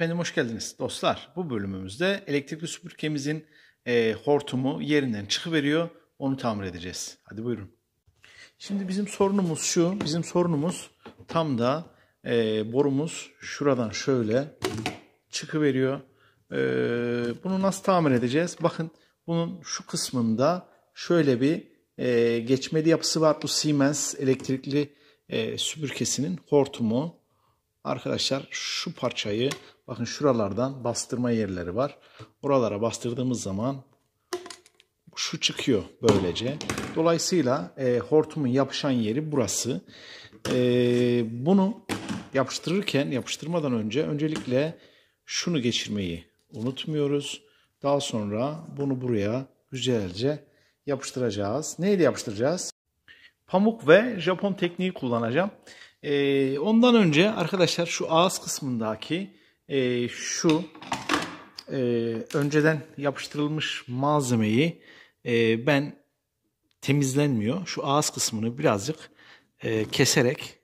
Efendim hoş geldiniz dostlar. Bu bölümümüzde elektrikli süpürgemizin e, hortumu yerinden çıkıveriyor. Onu tamir edeceğiz. Hadi buyurun. Şimdi bizim sorunumuz şu. Bizim sorunumuz tam da e, borumuz şuradan şöyle çıkıveriyor. E, bunu nasıl tamir edeceğiz? Bakın bunun şu kısmında şöyle bir e, geçmeli yapısı var. Bu Siemens elektrikli e, süpürgesinin hortumu. Arkadaşlar şu parçayı bakın şuralardan bastırma yerleri var. Oralara bastırdığımız zaman şu çıkıyor böylece. Dolayısıyla e, hortumun yapışan yeri burası. E, bunu yapıştırırken yapıştırmadan önce öncelikle şunu geçirmeyi unutmuyoruz. Daha sonra bunu buraya güzelce yapıştıracağız. Neyle yapıştıracağız? Pamuk ve Japon tekniği kullanacağım. E, ondan önce arkadaşlar şu ağız kısmındaki e, şu e, önceden yapıştırılmış malzemeyi e, ben temizlenmiyor. Şu ağız kısmını birazcık e, keserek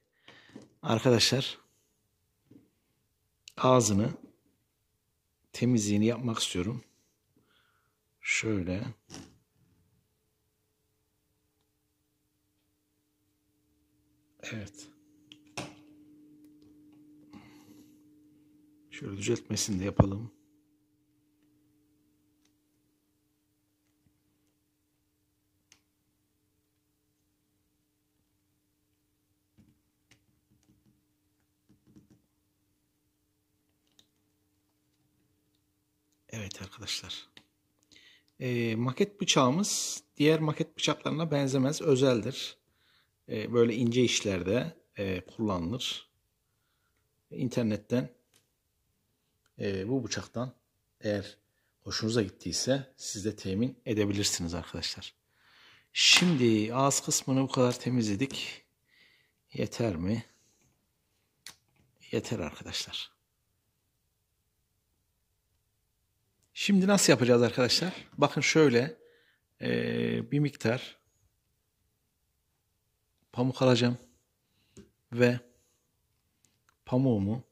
arkadaşlar ağzını temizliğini yapmak istiyorum. Şöyle. Evet. Şöyle düzeltmesini de yapalım. Evet arkadaşlar. E, maket bıçağımız diğer maket bıçaklarına benzemez. Özeldir. E, böyle ince işlerde e, kullanılır. İnternetten e, bu bıçaktan eğer hoşunuza gittiyse siz de temin edebilirsiniz arkadaşlar. Şimdi ağız kısmını bu kadar temizledik. Yeter mi? Yeter arkadaşlar. Şimdi nasıl yapacağız arkadaşlar? Bakın şöyle e, bir miktar pamuk alacağım ve pamuğumu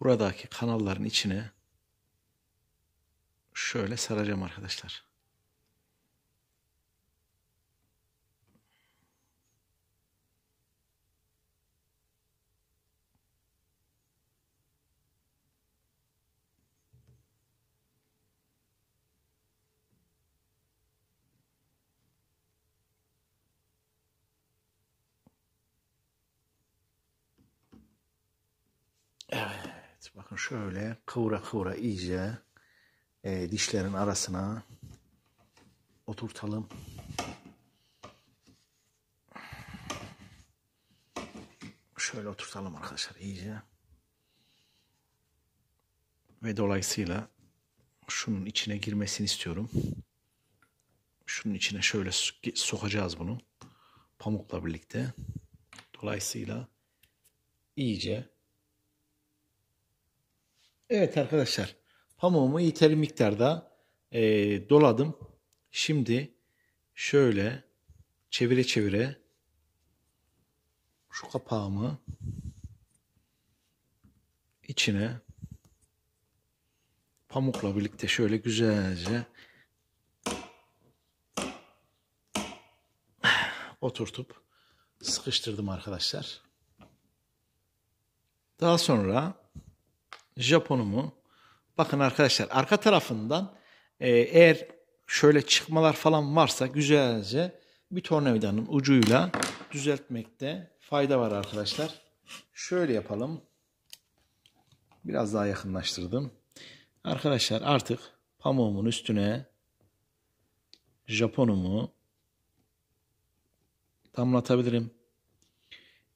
buradaki kanalların içine şöyle saracağım arkadaşlar. bakın şöyle kıvra kıvra iyice e, dişlerin arasına oturtalım. Şöyle oturtalım arkadaşlar iyice. Ve dolayısıyla şunun içine girmesini istiyorum. Şunun içine şöyle sokacağız bunu. Pamukla birlikte. Dolayısıyla iyice Evet arkadaşlar pamuğumu yeteri miktarda e, doladım. Şimdi şöyle çevire çevire şu kapağımı içine pamukla birlikte şöyle güzelce oturtup sıkıştırdım arkadaşlar. Daha sonra Japonumu. Bakın arkadaşlar arka tarafından e, eğer şöyle çıkmalar falan varsa güzelce bir tornavidanın ucuyla düzeltmekte fayda var arkadaşlar. Şöyle yapalım. Biraz daha yakınlaştırdım. Arkadaşlar artık pamuğumun üstüne Japonumu damlatabilirim.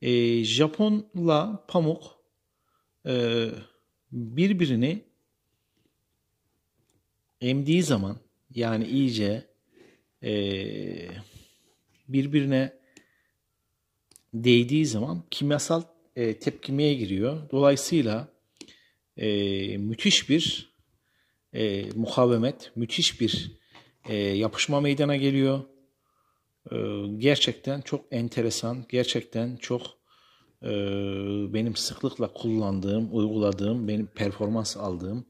E, Japonla pamuk e, birbirini emdiği zaman yani iyice e, birbirine değdiği zaman kimyasal e, tepkimeye giriyor. Dolayısıyla e, müthiş bir e, mukavemet, müthiş bir e, yapışma meydana geliyor. E, gerçekten çok enteresan, gerçekten çok ee, benim sıklıkla kullandığım, uyguladığım, benim performans aldığım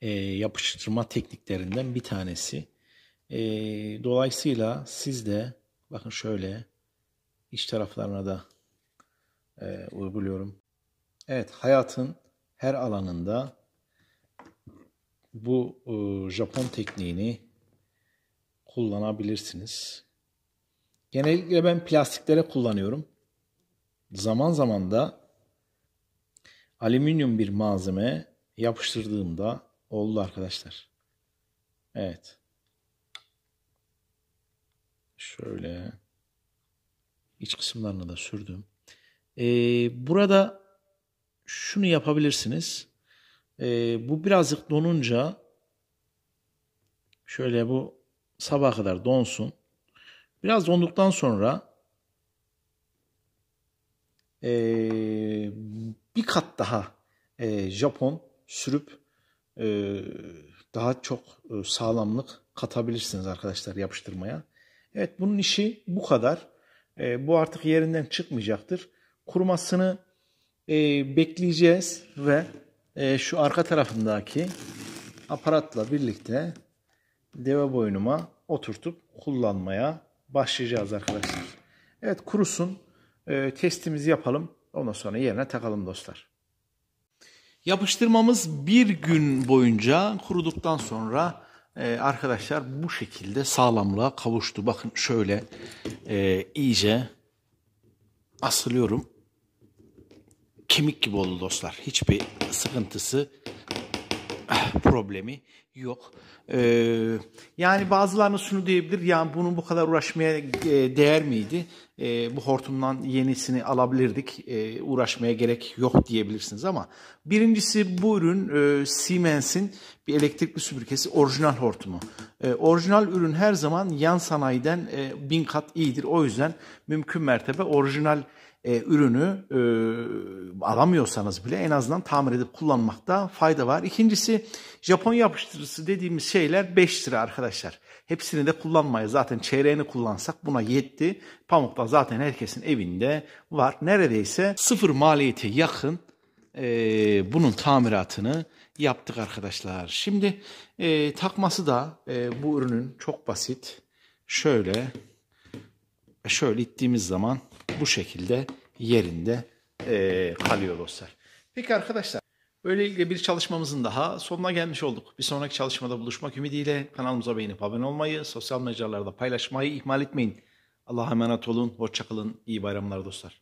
e, yapıştırma tekniklerinden bir tanesi. E, dolayısıyla siz de bakın şöyle iç taraflarına da e, uyguluyorum. Evet hayatın her alanında bu Japon tekniğini kullanabilirsiniz. Genellikle ben plastiklere kullanıyorum zaman zaman da alüminyum bir malzeme yapıştırdığımda oldu arkadaşlar. Evet. Şöyle iç kısımlarını da sürdüm. Ee, burada şunu yapabilirsiniz. Ee, bu birazcık donunca şöyle bu sabah kadar donsun. Biraz donduktan sonra e, bir kat daha e, Japon sürüp e, daha çok e, sağlamlık katabilirsiniz arkadaşlar yapıştırmaya. Evet bunun işi bu kadar. E, bu artık yerinden çıkmayacaktır. Kurumasını e, bekleyeceğiz ve e, şu arka tarafındaki aparatla birlikte deve boynuma oturtup kullanmaya başlayacağız arkadaşlar. Evet kurusun e, testimizi yapalım. Ondan sonra yerine takalım dostlar. Yapıştırmamız bir gün boyunca kuruduktan sonra e, arkadaşlar bu şekilde sağlamlığa kavuştu. Bakın şöyle e, iyice asılıyorum. Kemik gibi oldu dostlar. Hiçbir sıkıntısı problemi yok. Ee, yani bazılarına şunu diyebilir, yani bunun bu kadar uğraşmaya e, değer miydi? E, bu hortumdan yenisini alabilirdik, e, uğraşmaya gerek yok diyebilirsiniz ama birincisi bu ürün e, Siemens'in bir elektrikli süpürgesi orijinal hortumu. E, orijinal ürün her zaman yan sanayiden e, bin kat iyidir. O yüzden mümkün mertebe orijinal e, ürünü e, alamıyorsanız bile en azından tamir edip kullanmakta fayda var. İkincisi Japon yapıştırıcısı dediğimiz şeyler 5 lira arkadaşlar. Hepsini de kullanmayız. Zaten çeyreğini kullansak buna yetti. Pamukta zaten herkesin evinde var. Neredeyse sıfır maliyete yakın e, bunun tamiratını yaptık arkadaşlar. Şimdi e, takması da e, bu ürünün çok basit. Şöyle e, şöyle ittiğimiz zaman bu şekilde yerinde e, kalıyor dostlar. Peki arkadaşlar, böylelikle bir çalışmamızın daha sonuna gelmiş olduk. Bir sonraki çalışmada buluşmak ümidiyle kanalımıza beğenip abone olmayı, sosyal mecralarda paylaşmayı ihmal etmeyin. Allah'a emanet olun, hoşçakalın, iyi bayramlar dostlar.